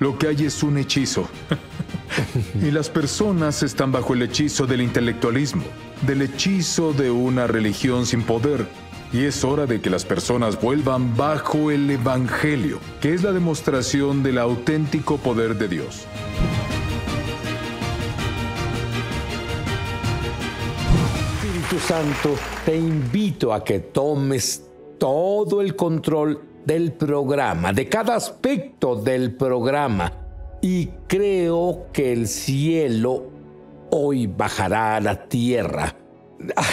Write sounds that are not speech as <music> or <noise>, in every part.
Lo que hay es un hechizo. <laughs> y las personas están bajo el hechizo del intelectualismo, del hechizo de una religión sin poder. Y es hora de que las personas vuelvan bajo el Evangelio, que es la demostración del auténtico poder de Dios. Espíritu Santo, te invito a que tomes todo el control del programa, de cada aspecto del programa. Y creo que el cielo hoy bajará a la tierra. Ah,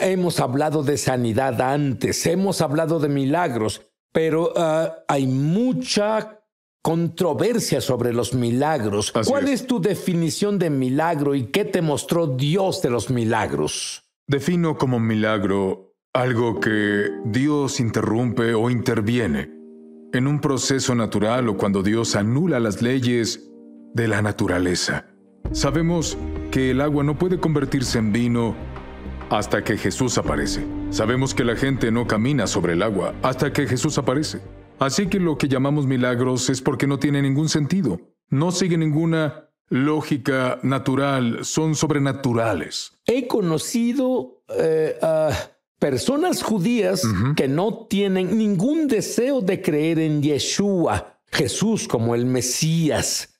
hemos hablado de sanidad antes, hemos hablado de milagros, pero ah, hay mucha controversia sobre los milagros. ¿Cuál es tu definición de milagro y qué te mostró Dios de los milagros? Defino como milagro algo que Dios interrumpe o interviene en un proceso natural o cuando Dios anula las leyes de la naturaleza. Sabemos que el agua no puede convertirse en vino hasta que Jesús aparece. Sabemos que la gente no camina sobre el agua hasta que Jesús aparece. Así que lo que llamamos milagros es porque no tiene ningún sentido, no sigue ninguna lógica natural, son sobrenaturales. He conocido eh, a personas judías que no tienen ningún deseo de creer en Yeshua, Jesús como el Mesías.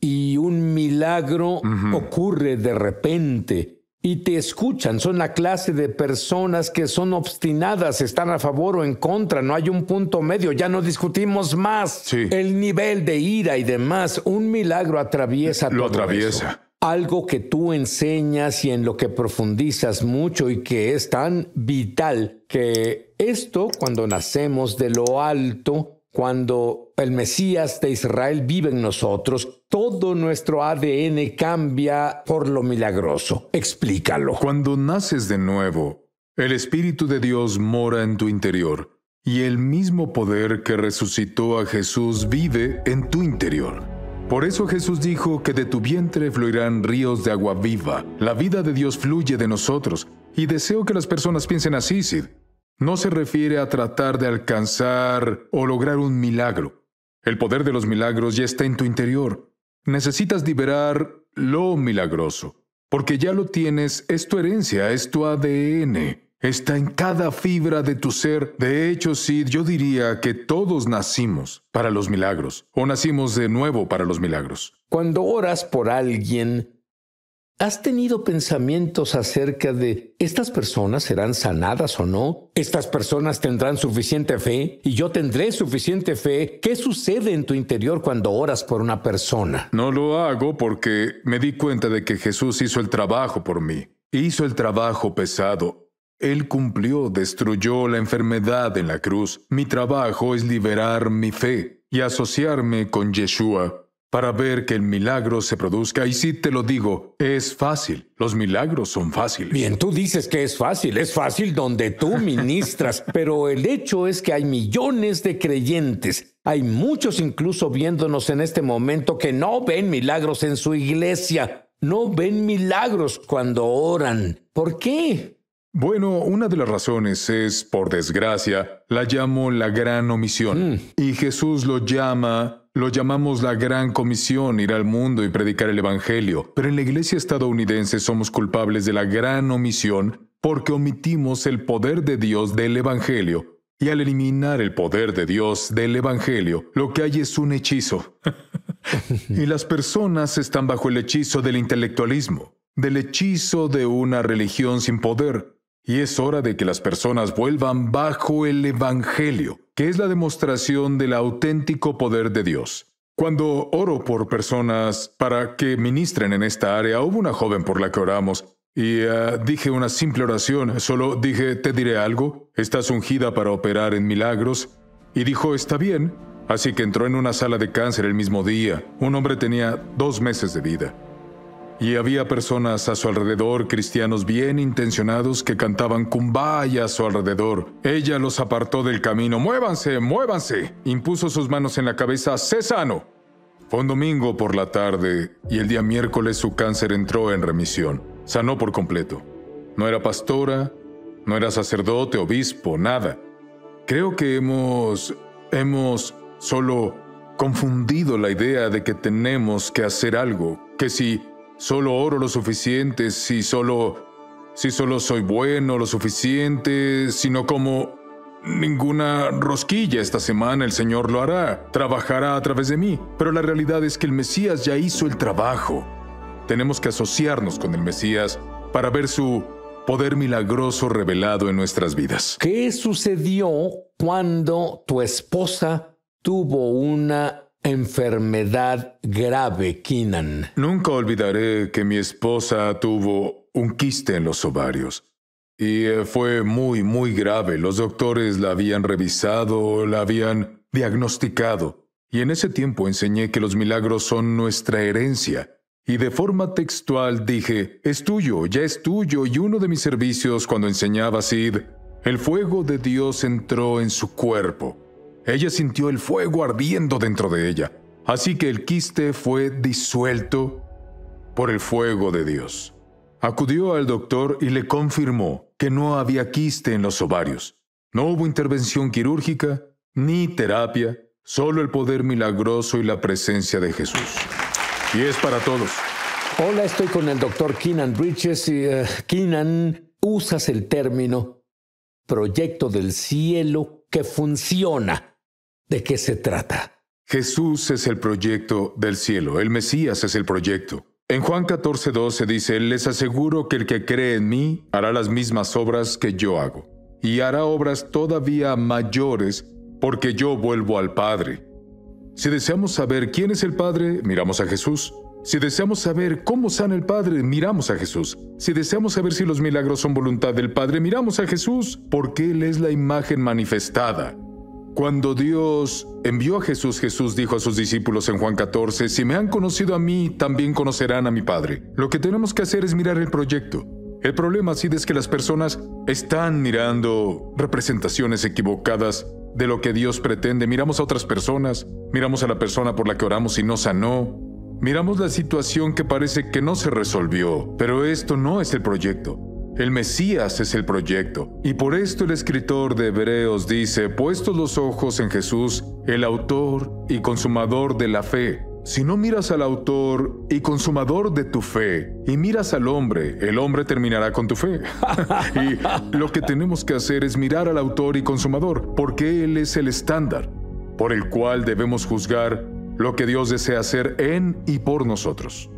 Y un milagro ocurre de repente y te escuchan. Son la clase de personas que son obstinadas, están a favor o en contra, no hay un punto medio, ya no discutimos más el nivel de ira y demás. Un milagro atraviesa Lo atraviesa algo que tú enseñas y en lo que profundizas mucho y que es tan vital que esto cuando nacemos de lo alto, cuando el Mesías de Israel vive en nosotros, todo nuestro ADN cambia por lo milagroso. Explícalo. Cuando naces de nuevo, el Espíritu de Dios mora en tu interior y el mismo poder que resucitó a Jesús vive en tu interior. Por eso Jesús dijo que de tu vientre fluirán ríos de agua viva. La vida de Dios fluye de nosotros. Y deseo que las personas piensen así, Sid. No se refiere a tratar de alcanzar o lograr un milagro. El poder de los milagros ya está en tu interior. Necesitas liberar lo milagroso, porque ya lo tienes, es tu herencia, es tu ADN está en cada fibra de tu ser. De hecho, Sid, yo diría que todos nacimos para los milagros, o nacimos de nuevo para los milagros. Cuando oras por alguien, ¿has tenido pensamientos acerca de estas personas serán sanadas o no? ¿Estas personas tendrán suficiente fe? ¿Y yo tendré suficiente fe? ¿Qué sucede en tu interior cuando oras por una persona? No lo hago porque me di cuenta de que Jesús hizo el trabajo por mí. Hizo el trabajo pesado él cumplió, destruyó la enfermedad en la cruz. Mi trabajo es liberar mi fe y asociarme con Yeshua para ver que el milagro se produzca. Y si te lo digo, es fácil. Los milagros son fáciles. Bien, tú dices que es fácil. Es fácil donde tú ministras, <laughs> pero el hecho es que hay millones de creyentes. Hay muchos incluso viéndonos en este momento que no ven milagros en su iglesia. No ven milagros cuando oran. ¿Por qué? Bueno, una de las razones es, por desgracia, la llamo la gran omisión. Hmm. Y Jesús lo llama lo llamamos la gran comisión, ir al mundo y predicar el Evangelio, pero en la iglesia estadounidense somos culpables de la gran omisión porque omitimos el poder de Dios del Evangelio. Y al eliminar el poder de Dios del Evangelio, lo que hay es un hechizo. <laughs> y las personas están bajo el hechizo del intelectualismo, del hechizo de una religión sin poder, y es hora de que las personas vuelvan bajo el Evangelio, que es la demostración del auténtico poder de Dios. Cuando oro por personas para que ministren en esta área, hubo una joven por la que oramos y eh, dije una simple oración, solo dije, te diré algo, estás ungida para operar en milagros. Y dijo, está bien. Así que entró en una sala de cáncer el mismo día. Un hombre tenía dos meses de vida y había personas a su alrededor, cristianos bien intencionados que cantaban cumbaya a su alrededor. Ella los apartó del camino. ¡Muévanse, muévanse! Impuso sus manos en la cabeza. ¡Sé sano! Fue un domingo por la tarde y el día miércoles su cáncer entró en remisión. Sanó por completo. No era pastora, no era sacerdote, obispo, nada. Creo que hemos... hemos solo confundido la idea de que tenemos que hacer algo, que si solo oro lo suficiente, si solo, si solo soy bueno lo suficiente, sino como Ninguna rosquilla esta semana el Señor lo hará, trabajará a través de mí, pero la realidad es que el Mesías ya hizo el trabajo. Tenemos que asociarnos con el Mesías para ver su poder milagroso revelado en nuestras vidas. ¿Qué sucedió cuando tu esposa tuvo una enfermedad grave, Keenan. Nunca olvidaré que mi esposa tuvo un quiste en los ovarios. Y eh, fue muy, muy grave. Los doctores la habían revisado, la habían diagnosticado. Y en ese tiempo enseñé que los milagros son nuestra herencia. Y de forma textual dije, es tuyo, ya es tuyo. Y uno de mis servicios cuando enseñaba a Sid, el fuego de Dios entró en su cuerpo ella sintió el fuego ardiendo dentro de ella, así que el quiste fue disuelto por el fuego de Dios. Acudió al doctor y le confirmó que no había quiste en los ovarios. No hubo intervención quirúrgica ni terapia, solo el poder milagroso y la presencia de Jesús. Y es para todos. Hola, estoy con el doctor Keenan Bridges y eh, Keenan, usas el término proyecto del cielo que funciona. ¿De qué se trata? Jesús es el proyecto del cielo, el Mesías es el proyecto. En Juan 14, 12 dice, les aseguro que el que cree en mí hará las mismas obras que yo hago, y hará obras todavía mayores porque yo vuelvo al Padre. Si deseamos saber quién es el Padre, miramos a Jesús. Si deseamos saber cómo sana el Padre, miramos a Jesús. Si deseamos saber si los milagros son voluntad del Padre, miramos a Jesús, porque Él es la imagen manifestada. Cuando Dios envió a Jesús, Jesús dijo a sus discípulos en Juan 14, si me han conocido a mí, también conocerán a mi Padre. Lo que tenemos que hacer es mirar el proyecto. El problema, así es que las personas están mirando representaciones equivocadas de lo que Dios pretende. Miramos a otras personas, miramos a la persona por la que oramos y no sanó, Miramos la situación que parece que no se resolvió, pero esto no es el proyecto. El Mesías es el proyecto. Y por esto el escritor de Hebreos dice, puestos los ojos en Jesús, el autor y consumador de la fe. Si no miras al autor y consumador de tu fe y miras al hombre, el hombre terminará con tu fe. <laughs> y lo que tenemos que hacer es mirar al autor y consumador, porque Él es el estándar por el cual debemos juzgar lo que Dios desea hacer en y por nosotros.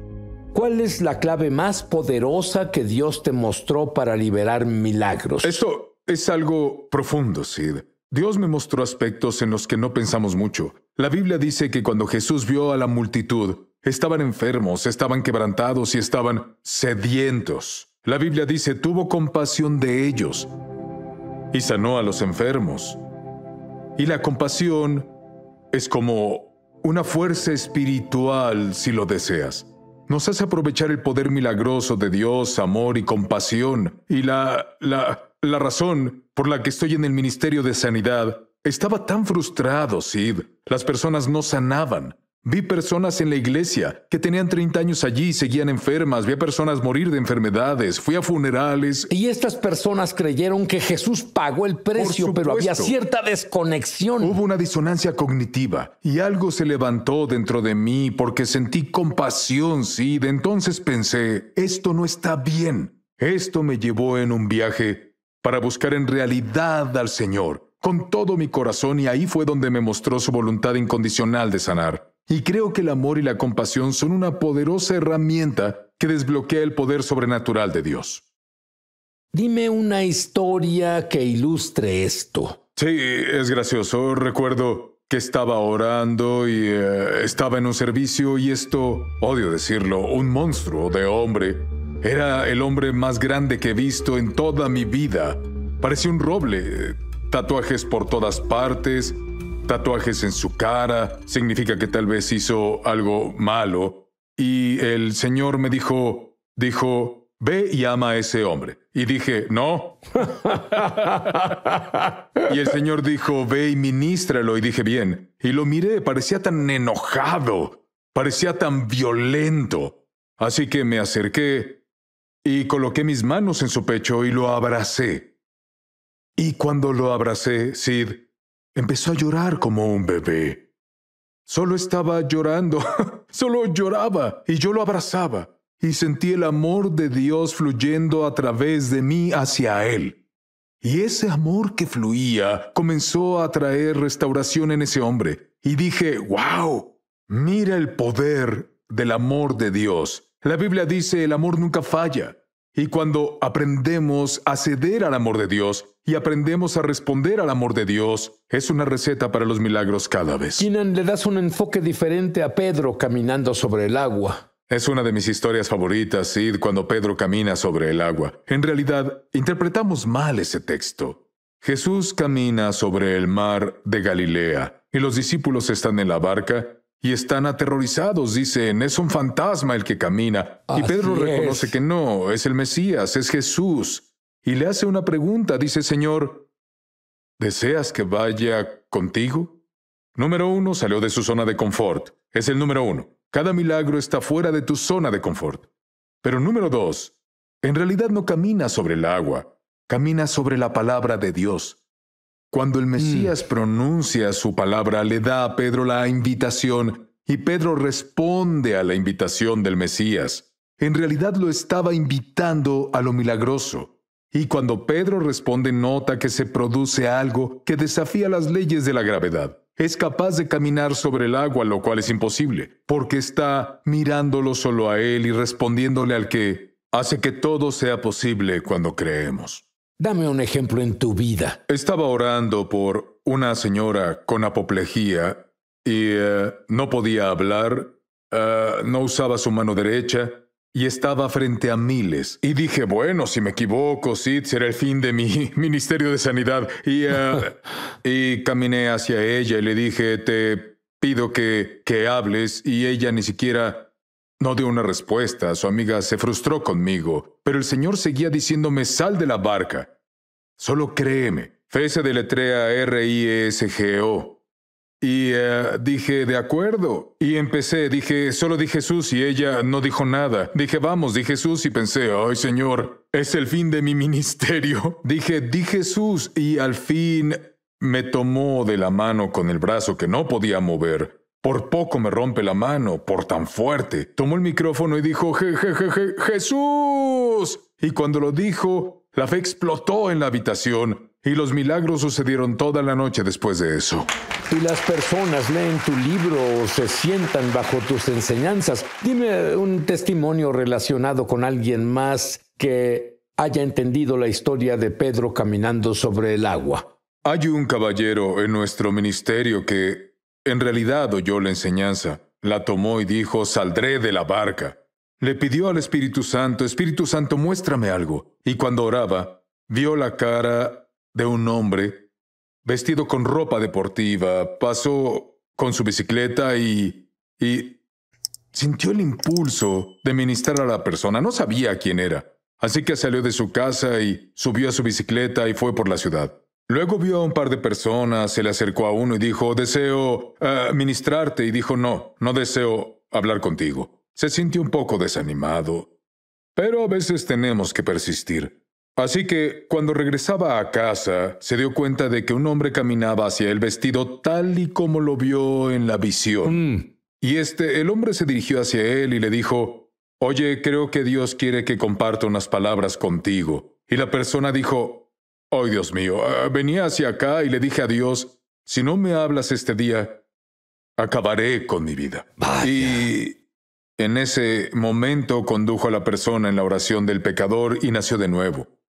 ¿Cuál es la clave más poderosa que Dios te mostró para liberar milagros? Esto es algo profundo, Sid. Dios me mostró aspectos en los que no pensamos mucho. La Biblia dice que cuando Jesús vio a la multitud, estaban enfermos, estaban quebrantados y estaban sedientos. La Biblia dice, tuvo compasión de ellos y sanó a los enfermos. Y la compasión es como una fuerza espiritual si lo deseas. Nos hace aprovechar el poder milagroso de Dios, amor y compasión. Y la, la, razón por la que estoy en el Ministerio de Sanidad estaba tan frustrado, Sid. Las personas no sanaban. Vi personas en la iglesia que tenían 30 años allí y seguían enfermas, vi a personas morir de enfermedades, fui a funerales. Y estas personas creyeron que Jesús pagó el precio, pero había cierta desconexión. Hubo una disonancia cognitiva y algo se levantó dentro de mí porque sentí compasión, sí, de entonces pensé, esto no está bien. Esto me llevó en un viaje para buscar en realidad al Señor, con todo mi corazón y ahí fue donde me mostró su voluntad incondicional de sanar. Y creo que el amor y la compasión son una poderosa herramienta que desbloquea el poder sobrenatural de Dios. Dime una historia que ilustre esto. Sí, es gracioso. Recuerdo que estaba orando y eh, estaba en un servicio y esto, odio decirlo, un monstruo de hombre. Era el hombre más grande que he visto en toda mi vida. Parecía un roble, tatuajes por todas partes, tatuajes en su cara, significa que tal vez hizo algo malo. Y el Señor me dijo, dijo, ve y ama a ese hombre. Y dije, no. <laughs> y el Señor dijo, ve y ministralo. Y dije, bien. Y lo miré, parecía tan enojado, parecía tan violento. Así que me acerqué y coloqué mis manos en su pecho y lo abracé. Y cuando lo abracé, Sid, Empezó a llorar como un bebé. Solo estaba llorando, <laughs> solo lloraba, y yo lo abrazaba, y sentí el amor de Dios fluyendo a través de mí hacia él. Y ese amor que fluía comenzó a traer restauración en ese hombre, y dije, wow, mira el poder del amor de Dios. La Biblia dice, el amor nunca falla. Y cuando aprendemos a ceder al amor de Dios, y aprendemos a responder al amor de Dios, es una receta para los milagros cada vez. le das un enfoque diferente a Pedro caminando sobre el agua. Es una de mis historias favoritas, Sid, cuando Pedro camina sobre el agua. En realidad, interpretamos mal ese texto. Jesús camina sobre el mar de Galilea y los discípulos están en la barca y están aterrorizados. Dicen, es un fantasma el que camina. y Pedro reconoce que no, es el Mesías, es Jesús y le hace una pregunta. Dice, Señor, ¿deseas que vaya contigo? Número uno, salió de su zona de confort. Es el número uno. Cada milagro está fuera de tu zona de confort. Pero número dos, en realidad no camina sobre el agua, camina sobre la palabra de Dios. Cuando el Mesías mm. pronuncia su palabra, le da a Pedro la invitación y Pedro responde a la invitación del Mesías. En realidad lo estaba invitando a lo milagroso. Y cuando Pedro responde nota que se produce algo que desafía las leyes de la gravedad. Es capaz de caminar sobre el agua, lo cual es imposible, porque está mirándolo solo a él y respondiéndole al que hace que todo sea posible cuando creemos. Dame un ejemplo en tu vida. Estaba orando por una señora con apoplejía y eh, no podía hablar, eh, no usaba su mano derecha, y estaba frente a miles. Y dije, bueno, si me equivoco, Sid será el fin de mi <laughs> ministerio de sanidad. Eh, <laughs> y, caminé hacia ella y le dije, te pido que, que hables. Y ella ni siquiera no dio una respuesta. Su amiga se frustró conmigo. Pero el Señor seguía diciéndome, sal de la barca. Solo créeme. Fese de letrea R-I-S-G-O. Y eh, dije, de acuerdo. Y empecé, dije, solo di Jesús y ella no dijo nada. Dije, vamos, di Jesús y pensé, ay Señor, es el fin de mi <laughs> ministerio. Dije, di Jesús y al fin me tomó de la mano con el brazo que no podía mover. Por poco me rompe la mano, por tan fuerte. Tomó el micrófono y dijo, Je, Jesús. Y cuando lo dijo, la fe explotó en la habitación. Y los milagros sucedieron toda la noche después de eso. Y las personas leen tu libro o se sientan bajo tus enseñanzas. Dime un testimonio relacionado con alguien más que haya entendido la historia de Pedro caminando sobre el agua. Hay un caballero en nuestro ministerio que en realidad oyó la enseñanza, la tomó y dijo, saldré de la barca. Le pidió al Espíritu Santo, Espíritu Santo, muéstrame algo. Y cuando oraba, vio la cara de un hombre, vestido con ropa deportiva, pasó con su bicicleta y... sintió el impulso de ministrar a la persona. No sabía quién era. Así que salió de su casa y subió a su bicicleta y fue por la ciudad. Luego vio a un par de personas, se le acercó a uno y dijo, deseo eh, ministrarte, y dijo, no, no deseo hablar contigo. Se sintió un poco desanimado. Pero a veces tenemos que persistir. Así que, cuando regresaba a casa, se dio cuenta de que un hombre caminaba hacia el vestido tal y como lo vio en la visión. Mm. Y este, el hombre se dirigió hacia él y le dijo, Oye, creo que Dios quiere que comparta unas palabras contigo. Y la persona dijo, ay Dios mío, ah, venía hacia acá y le dije a Dios, si no me hablas este día, acabaré con mi vida. Y en ese momento condujo a la persona en la oración del pecador y nació de nuevo.